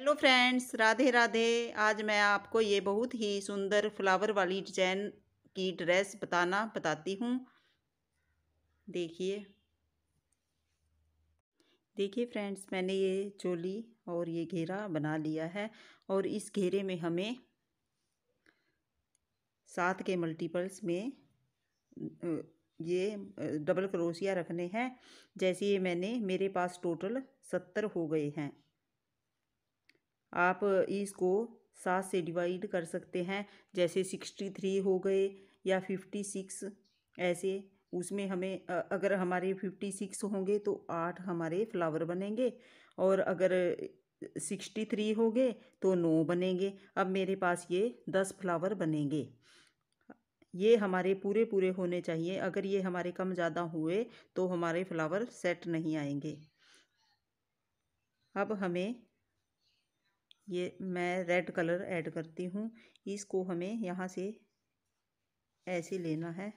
hello friends Radhe Radhe आज मैं आपको ये बहुत ही सुंदर फ्लावर वाली डिजाइन की ड्रेस बताना बताती हूँ देखिए देखिए फ्रेंड्स मैंने ये चोली और ये घेरा बना लिया है और इस घेरे में हमें सात के मल्टीपल्स में ये डबल क्रोशिया रखने हैं जैसे ये मैंने मेरे पास टोटल सत्तर हो गए हैं आप इसको सात से डिवाइड कर सकते हैं जैसे सिक्सटी थ्री हो गए या फिफ्टी सिक्स ऐसे उसमें हमें अगर हमारे फिफ्टी सिक्स होंगे तो आठ हमारे फ्लावर बनेंगे और अगर सिक्सटी थ्री हो गए तो नौ बनेंगे अब मेरे पास ये दस फ्लावर बनेंगे ये हमारे पूरे पूरे होने चाहिए अगर ये हमारे कम ज़्यादा हुए तो हमारे फ्लावर सेट नहीं आएंगे अब हमें ये मैं रेड कलर ऐड करती हूँ इसको हमें यहाँ से ऐसे लेना है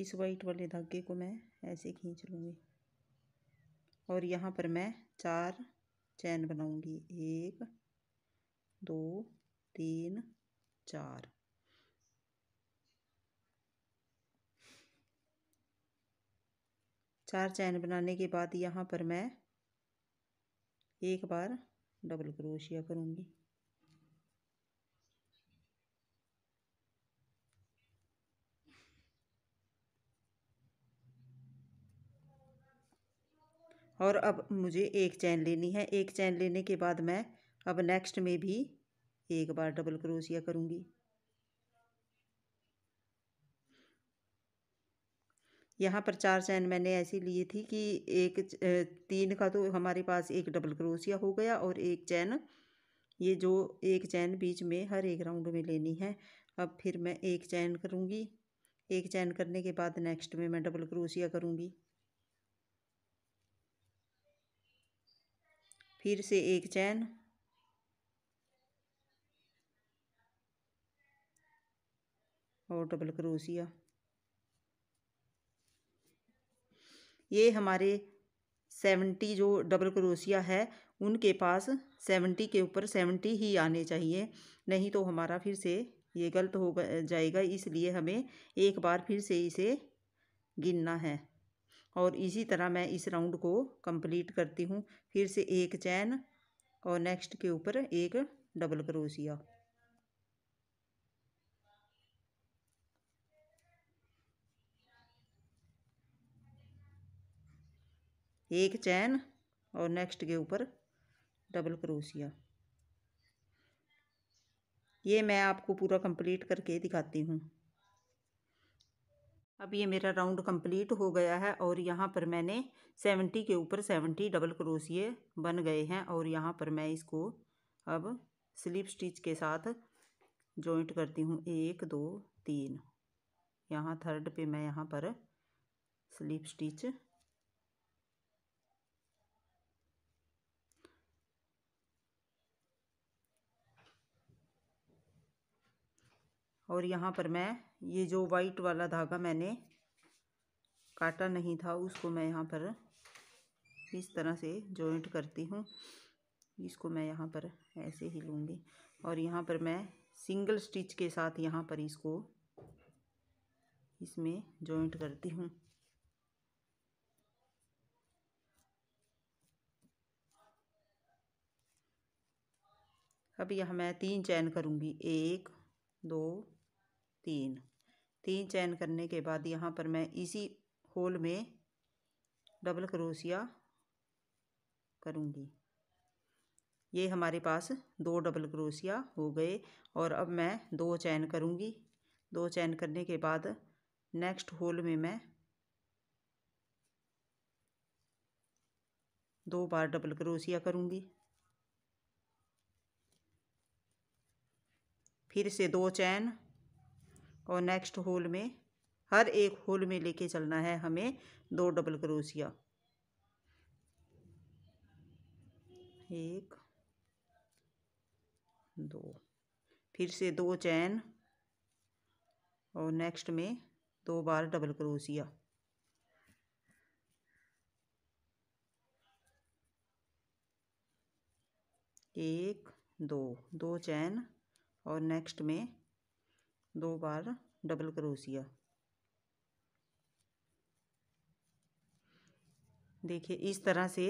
इस वाइट वाले धागे को मैं ऐसे खींच लूँगी और यहाँ पर मैं चार चैन बनाऊँगी एक दो तीन चार चार चैन बनाने के बाद यहाँ पर मैं एक बार डबल क्रोशिया करूँगी और अब मुझे एक चैन लेनी है एक चैन लेने के बाद मैं अब नेक्स्ट में भी एक बार डबल क्रोशिया करूँगी यहाँ पर चार चैन मैंने ऐसी लिए थी कि एक तीन का तो हमारे पास एक डबल क्रोशिया हो गया और एक चैन ये जो एक चैन बीच में हर एक राउंड में लेनी है अब फिर मैं एक चैन करूँगी एक चैन करने के बाद नेक्स्ट में मैं डबल क्रोशिया करूँगी फिर से एक चैन और डबल क्रोसिया ये हमारे सेवेंटी जो डबल क्रोसिया है उनके पास सेवेंटी के ऊपर सेवेंटी ही आने चाहिए नहीं तो हमारा फिर से ये गलत हो जाएगा इसलिए हमें एक बार फिर से इसे गिनना है और इसी तरह मैं इस राउंड को कंप्लीट करती हूँ फिर से एक चैन और नेक्स्ट के ऊपर एक डबल क्रोशिया एक चैन और नेक्स्ट के ऊपर डबल क्रोशिया ये मैं आपको पूरा कंप्लीट करके दिखाती हूँ अब ये मेरा राउंड कंप्लीट हो गया है और यहाँ पर मैंने सेवेंटी के ऊपर सेवेंटी डबल क्रोसिए बन गए हैं और यहाँ पर मैं इसको अब स्लिप स्टिच के साथ जॉइंट करती हूँ एक दो तीन यहाँ थर्ड पे मैं यहाँ पर स्लिप स्टिच और यहाँ पर मैं ये जो वाइट वाला धागा मैंने काटा नहीं था उसको मैं यहाँ पर इस तरह से जॉइंट करती हूँ इसको मैं यहाँ पर ऐसे ही लूँगी और यहाँ पर मैं सिंगल स्टिच के साथ यहाँ पर इसको इसमें जॉइंट करती हूँ अब यह मैं तीन चैन करूँगी एक दो तीन तीन चैन करने के बाद यहाँ पर मैं इसी होल में डबल क्रोशिया करूँगी ये हमारे पास दो डबल क्रोशिया हो गए और अब मैं दो चैन करूँगी दो चैन करने के बाद नेक्स्ट होल में मैं दो बार डबल क्रोशिया करूँगी फिर से दो चैन और नेक्स्ट होल में हर एक होल में लेके चलना है हमें दो डबल क्रोसिया एक दो फिर से दो चैन और नेक्स्ट में दो बार डबल क्रोसिया एक दो दो चैन और नेक्स्ट में दो बार डबल करोसिया देखिए इस तरह से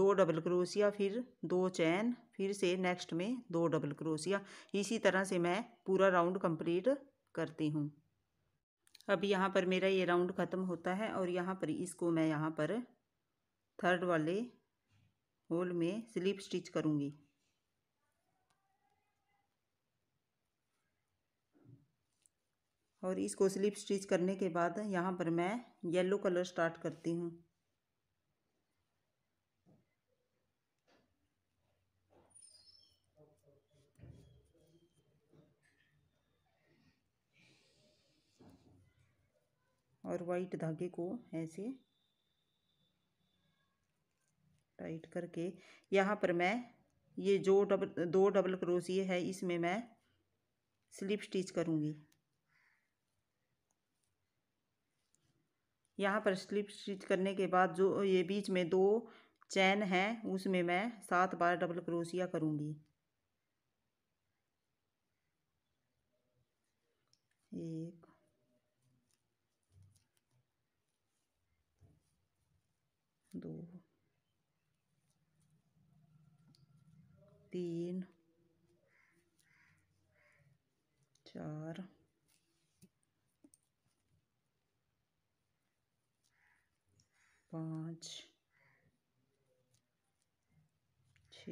दो डबल क्रोसिया फिर दो चैन फिर से नेक्स्ट में दो डबल क्रोसिया इसी तरह से मैं पूरा राउंड कंप्लीट करती हूँ अब यहाँ पर मेरा ये राउंड ख़त्म होता है और यहाँ पर इसको मैं यहाँ पर थर्ड वाले होल में स्लीप स्टिच करूँगी और इसको स्लिप स्टिच करने के बाद यहाँ पर मैं येलो कलर स्टार्ट करती हूँ और वाइट धागे को ऐसे टाइट करके यहाँ पर मैं ये जो डबल दो डबल क्रोसिए है इसमें मैं स्लिप स्टिच करूँगी यहाँ पर स्लिप स्टिच करने के बाद जो ये बीच में दो चैन है उसमें मैं सात बार डबल क्रोशिया करूँगी एक दो तीन चार पाँच छ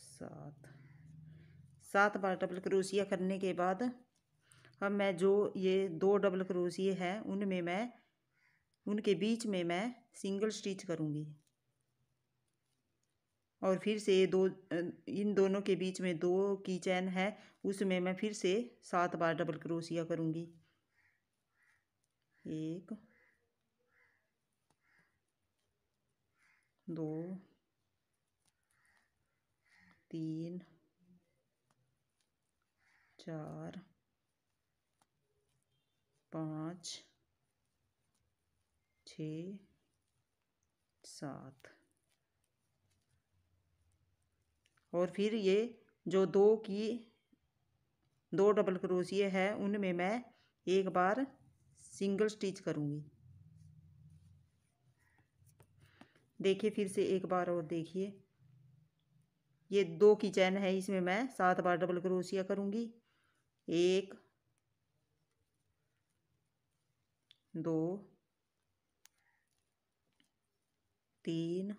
सात सात बार डबल क्रोशिया करने के बाद अब मैं जो ये दो डबल क्रोशिए हैं उनमें मैं उनके बीच में मैं सिंगल स्टिच करूँगी और फिर से ये दो इन दोनों के बीच में दो की चैन है उसमें मैं फिर से सात बार डबल क्रोशिया करूँगी एक दो तीन चार पाँच छ सात और फिर ये जो दो की दो डबल क्रोशिया है उनमें मैं एक बार सिंगल स्टिच करूँगी देखिए फिर से एक बार और देखिए ये दो की चैन है इसमें मैं सात बार डबल क्रोशिया करूंगी एक दो तीन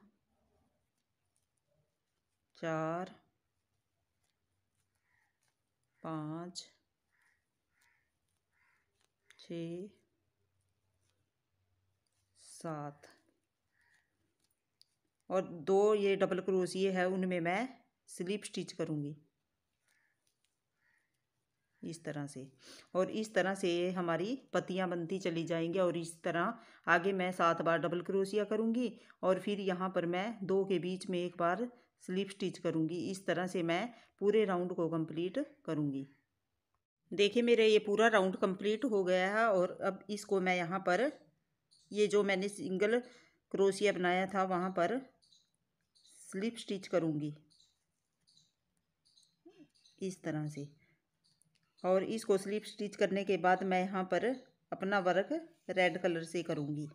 चार पाँच छ सात और दो ये डबल क्रोशिए है उनमें मैं स्लिप स्टिच करूँगी इस तरह से और इस तरह से हमारी पत्तियाँ बनती चली जाएंगी और इस तरह आगे मैं सात बार डबल क्रोशिया करूँगी और फिर यहाँ पर मैं दो के बीच में एक बार स्लिप स्टिच करूँगी इस तरह से मैं पूरे राउंड को कंप्लीट करूँगी देखिए मेरा ये पूरा राउंड कंप्लीट हो गया है और अब इसको मैं यहाँ पर ये जो मैंने सिंगल क्रोशिया बनाया था वहाँ पर स्लिप स्टिच करूँगी इस तरह से और इसको स्लिप स्टिच करने के बाद मैं यहाँ पर अपना वर्क रेड कलर से करूँगी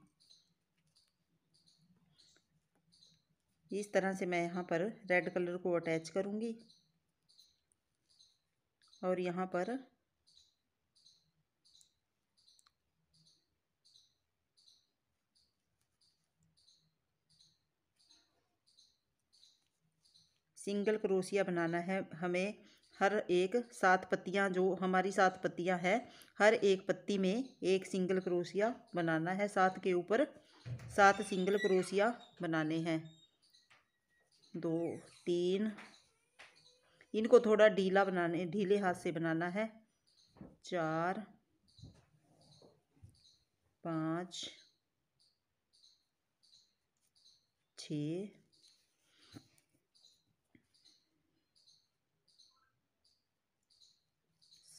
इस तरह से मैं यहाँ पर रेड कलर को अटैच करूँगी और यहाँ पर सिंगल क्रोसिया बनाना है हमें हर एक सात पत्तियाँ जो हमारी सात पत्तियाँ हैं हर एक पत्ती में एक सिंगल क्रोसिया बनाना है सात के ऊपर सात सिंगल क्रोसिया बनाने हैं दो तीन इनको थोड़ा ढीला बनाने ढीले हाथ से बनाना है चार पाँच छ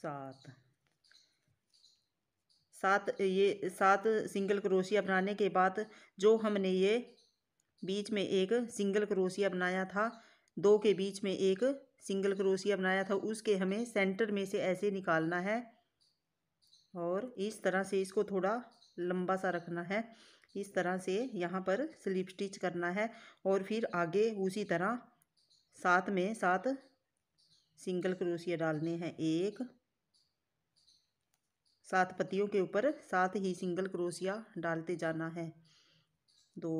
सात सात ये सात सिंगल क्रोशिया बनाने के बाद जो हमने ये बीच में एक सिंगल क्रोशिया बनाया था दो के बीच में एक सिंगल क्रोशिया बनाया था उसके हमें सेंटर में से ऐसे निकालना है और इस तरह से इसको थोड़ा लंबा सा रखना है इस तरह से यहाँ पर स्लिप स्टिच करना है और फिर आगे उसी तरह साथ में सात सिंगल क्रोशिया डालने हैं एक सात पत्तियों के ऊपर सात ही सिंगल क्रोशिया डालते जाना है दो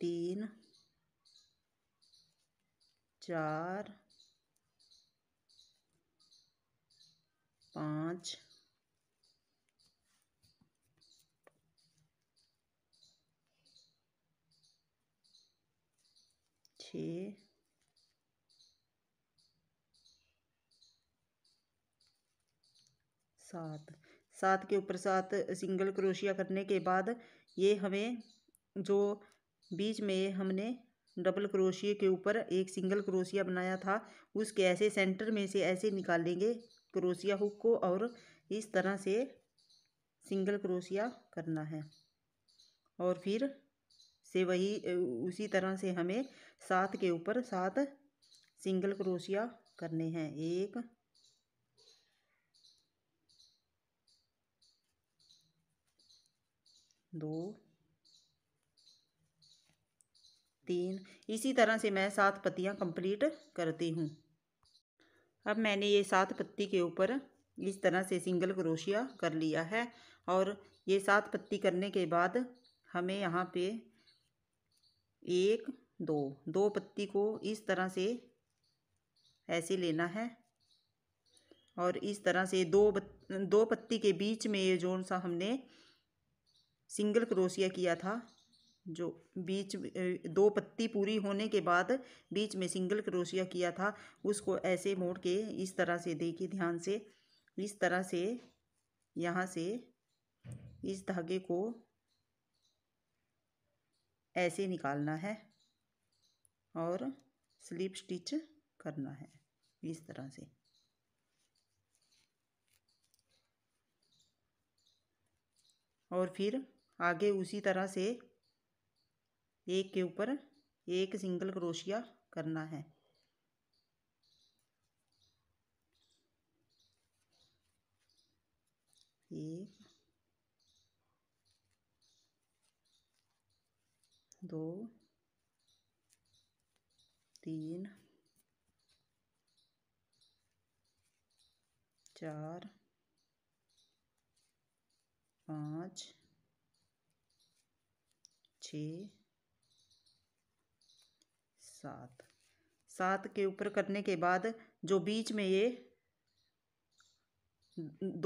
तीन चार पाँच छः सात सात के ऊपर सात सिंगल क्रोशिया करने के बाद ये हमें जो बीच में हमने डबल क्रोशिए के ऊपर एक सिंगल क्रोशिया बनाया था उसके ऐसे सेंटर में से ऐसे निकालेंगे क्रोशिया हुक को और इस तरह से सिंगल क्रोशिया करना है और फिर से वही उसी तरह से हमें सात के ऊपर सात सिंगल क्रोशिया करने हैं एक दो तीन इसी तरह से मैं सात पत्तियाँ कंप्लीट करती हूँ अब मैंने ये सात पत्ती के ऊपर इस तरह से सिंगल क्रोशिया कर लिया है और ये सात पत्ती करने के बाद हमें यहाँ पे एक दो दो पत्ती को इस तरह से ऐसे लेना है और इस तरह से दो दो पत्ती के बीच में ये जोन सा हमने सिंगल क्रोसिया किया था जो बीच दो पत्ती पूरी होने के बाद बीच में सिंगल क्रोशिया किया था उसको ऐसे मोड़ के इस तरह से देखिए ध्यान से इस तरह से यहाँ से इस धागे को ऐसे निकालना है और स्लीप स्टिच करना है इस तरह से और फिर आगे उसी तरह से एक के ऊपर एक सिंगल क्रोशिया करना है एक दो तीन चार पाँच छ सात सात के ऊपर करने के बाद जो बीच में ये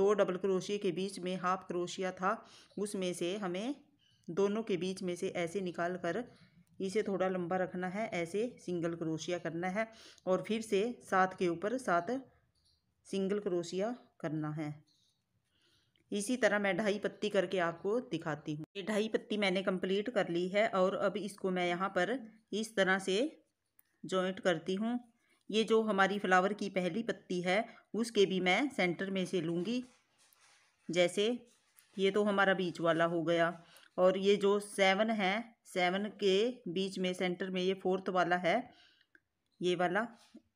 दो डबल क्रोशिया के बीच में हाफ क्रोशिया था उसमें से हमें दोनों के बीच में से ऐसे निकाल कर इसे थोड़ा लंबा रखना है ऐसे सिंगल क्रोशिया करना है और फिर से सात के ऊपर सात सिंगल क्रोशिया करना है इसी तरह मैं ढाई पत्ती करके आपको दिखाती हूँ ये ढाई पत्ती मैंने कंप्लीट कर ली है और अब इसको मैं यहाँ पर इस तरह से जॉइंट करती हूँ ये जो हमारी फ्लावर की पहली पत्ती है उसके भी मैं सेंटर में से लूँगी जैसे ये तो हमारा बीच वाला हो गया और ये जो सेवन है सेवन के बीच में सेंटर में ये फोर्थ वाला है ये वाला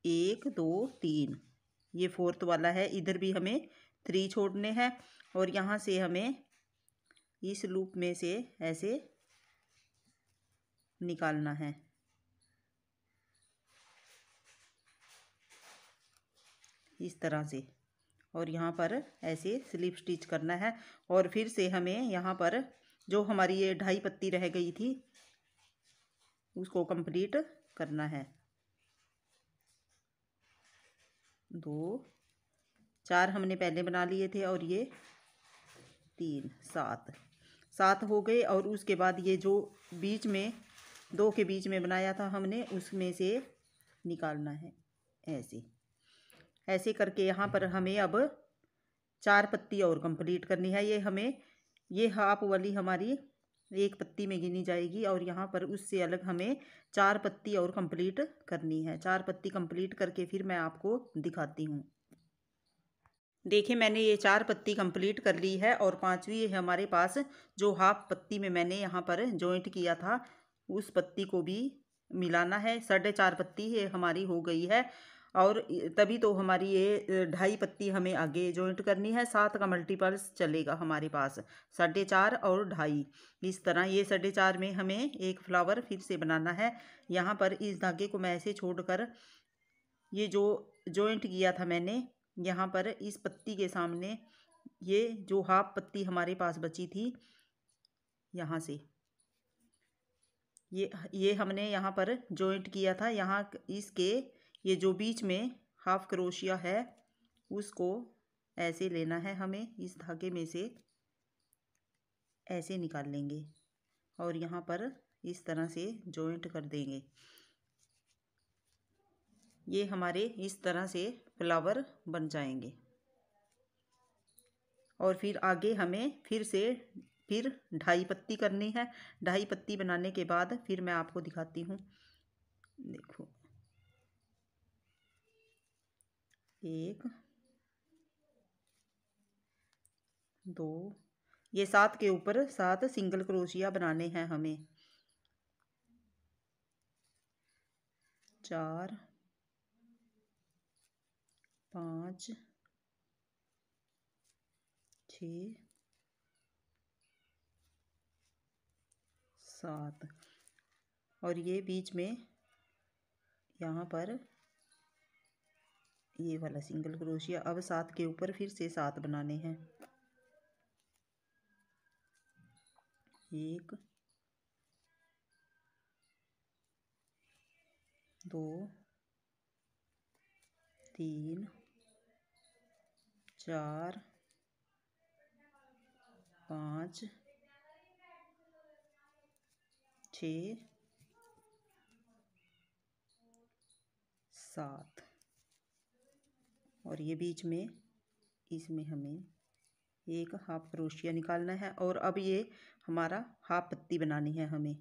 एक दो तीन ये फोर्थ वाला है इधर भी हमें थ्री छोड़ने हैं और यहाँ से हमें इस लूप में से ऐसे निकालना है इस तरह से और यहाँ पर ऐसे स्लिप स्टिच करना है और फिर से हमें यहाँ पर जो हमारी ये ढाई पत्ती रह गई थी उसको कंप्लीट करना है दो चार हमने पहले बना लिए थे और ये तीन सात सात हो गए और उसके बाद ये जो बीच में दो के बीच में बनाया था हमने उसमें से निकालना है ऐसे ऐसे करके यहाँ पर हमें अब चार पत्ती और कंप्लीट करनी है ये हमें ये हाफ वाली हमारी एक पत्ती में गिनी जाएगी और यहाँ पर उससे अलग हमें चार पत्ती और कंप्लीट करनी है चार पत्ती कंप्लीट करके फिर मैं आपको दिखाती हूँ देखिए मैंने ये चार पत्ती कंप्लीट कर ली है और पांचवी है हमारे पास जो हाफ पत्ती में मैंने यहाँ पर जॉइंट किया था उस पत्ती को भी मिलाना है साढ़े चार पत्ती ये हमारी हो गई है और तभी तो हमारी ये ढाई पत्ती हमें आगे जॉइंट करनी है सात का मल्टीपल्स चलेगा हमारे पास साढ़े चार और ढाई इस तरह ये साढ़े चार में हमें एक फ्लावर फिर से बनाना है यहाँ पर इस धागे को मैं ऐसे छोड़ कर ये जो जॉइंट किया था मैंने यहाँ पर इस पत्ती के सामने ये जो हाफ पत्ती हमारे पास बची थी यहाँ से ये ये हमने यहाँ पर जॉइंट किया था यहाँ इसके ये जो बीच में हाफ क्रोशिया है उसको ऐसे लेना है हमें इस धागे में से ऐसे निकाल लेंगे और यहाँ पर इस तरह से जॉइंट कर देंगे ये हमारे इस तरह से फ्लावर बन जाएंगे और फिर आगे हमें फिर से फिर ढाई पत्ती करनी है ढाई पत्ती बनाने के बाद फिर मैं आपको दिखाती हूँ देखो एक दो ये सात के ऊपर सात सिंगल क्रोशिया बनाने हैं हमें चार पाँच छ सात और ये बीच में यहाँ पर ये वाला सिंगल क्रोशिया अब सात के ऊपर फिर से सात बनाने हैं एक दो तीन चार पाँच छ सात और ये बीच में इसमें हमें एक हाफ क्रोशिया निकालना है और अब ये हमारा हाफ पत्ती बनानी है हमें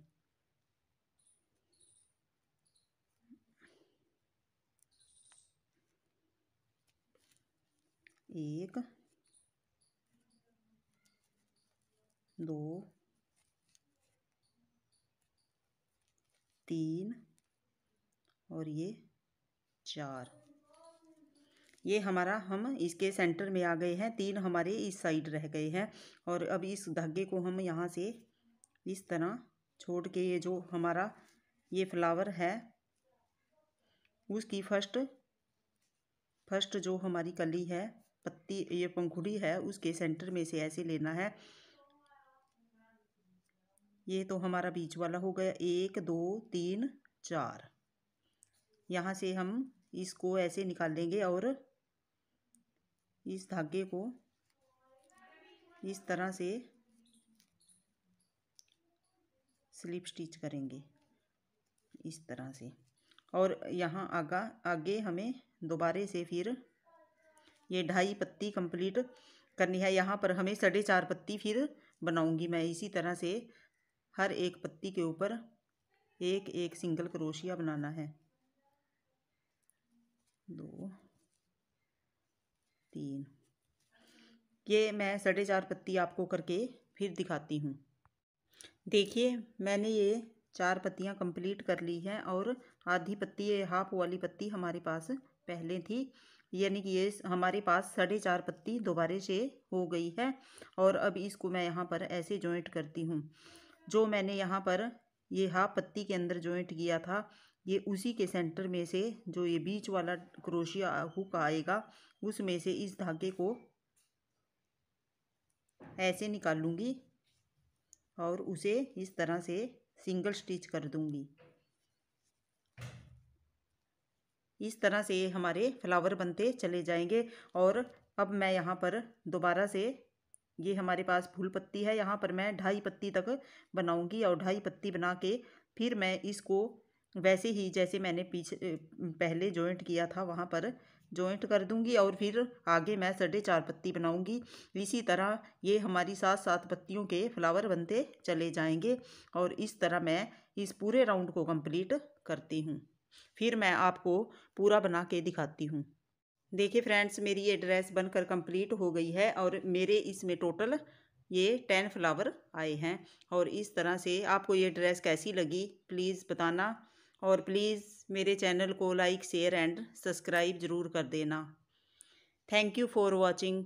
एक दो तीन और ये चार ये हमारा हम इसके सेंटर में आ गए हैं तीन हमारे इस साइड रह गए हैं और अब इस धागे को हम यहाँ से इस तरह छोड़ के ये जो हमारा ये फ्लावर है उसकी फर्स्ट फर्स्ट जो हमारी कली है पत्ती ये पंखुड़ी है उसके सेंटर में से ऐसे लेना है ये तो हमारा बीच वाला हो गया एक दो तीन चार यहाँ से हम इसको ऐसे निकाल लेंगे और इस धागे को इस तरह से स्लिप स्टिच करेंगे इस तरह से और यहाँ आगा आगे हमें दोबारे से फिर ये ढाई पत्ती कंप्लीट करनी है यहाँ पर हमें साढ़े चार पत्ती फिर बनाऊंगी मैं इसी तरह से हर एक पत्ती के ऊपर एक एक सिंगल क्रोशिया बनाना है दो तीन ये मैं साढ़े चार पत्ती आपको करके फिर दिखाती हूँ देखिए मैंने ये चार पत्तियाँ कंप्लीट कर ली हैं और आधी पत्ती ये हाफ वाली पत्ती हमारे पास पहले थी यानी कि ये हमारे पास साढ़े चार पत्ती दोबारे से हो गई है और अब इसको मैं यहाँ पर ऐसे जॉइंट करती हूँ जो मैंने यहाँ पर ये हाफ पत्ती के अंदर जॉइंट किया था ये उसी के सेंटर में से जो ये बीच वाला क्रोशिया हुक आएगा उसमें से इस धागे को ऐसे निकाल लूँगी और उसे इस तरह से सिंगल स्टिच कर दूँगी इस तरह से हमारे फ्लावर बनते चले जाएंगे और अब मैं यहाँ पर दोबारा से ये हमारे पास फूल पत्ती है यहाँ पर मैं ढाई पत्ती तक बनाऊंगी और ढाई पत्ती बना के फिर मैं इसको वैसे ही जैसे मैंने पीछे पहले जॉइंट किया था वहाँ पर जॉइंट कर दूंगी और फिर आगे मैं साढ़े चार पत्ती बनाऊंगी इसी तरह ये हमारी सात सात पत्तियों के फ्लावर बनते चले जाएंगे और इस तरह मैं इस पूरे राउंड को कंप्लीट करती हूँ फिर मैं आपको पूरा बना के दिखाती हूँ देखिए फ्रेंड्स मेरी ये ड्रेस बनकर कंप्लीट हो गई है और मेरे इसमें टोटल ये टेन फ्लावर आए हैं और इस तरह से आपको ये ड्रेस कैसी लगी प्लीज़ बताना और प्लीज़ मेरे चैनल को लाइक शेयर एंड सब्सक्राइब ज़रूर कर देना थैंक यू फॉर वॉचिंग